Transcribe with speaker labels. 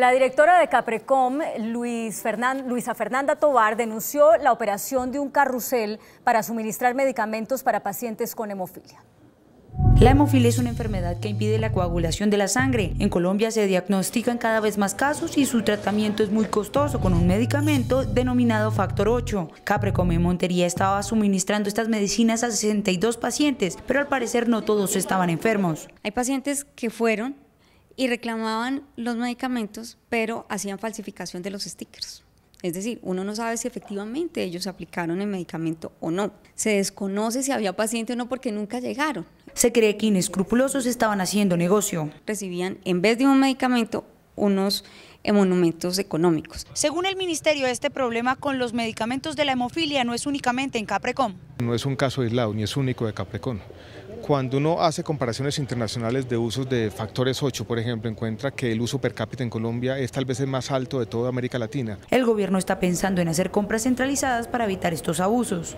Speaker 1: La directora de Caprecom, Luisa Fernanda Tobar, denunció la operación de un carrusel para suministrar medicamentos para pacientes con hemofilia.
Speaker 2: La hemofilia es una enfermedad que impide la coagulación de la sangre. En Colombia se diagnostican cada vez más casos y su tratamiento es muy costoso con un medicamento denominado Factor 8. Caprecom en Montería estaba suministrando estas medicinas a 62 pacientes, pero al parecer no todos estaban enfermos.
Speaker 3: Hay pacientes que fueron y reclamaban los medicamentos, pero hacían falsificación de los stickers. Es decir, uno no sabe si efectivamente ellos aplicaron el medicamento o no. Se desconoce si había paciente o no porque nunca llegaron.
Speaker 2: Se cree que inescrupulosos estaban haciendo negocio. Recibían,
Speaker 3: en vez de un medicamento, unos monumentos
Speaker 4: económicos.
Speaker 2: Según el Ministerio, este problema con los medicamentos de la hemofilia no es únicamente en Caprecom.
Speaker 4: No es un caso aislado, ni es único de Caprecom. Cuando uno hace comparaciones internacionales de usos de factores 8, por ejemplo, encuentra que el uso per cápita en Colombia es tal vez el más alto de toda América Latina.
Speaker 2: El gobierno está pensando en hacer compras centralizadas para evitar estos abusos.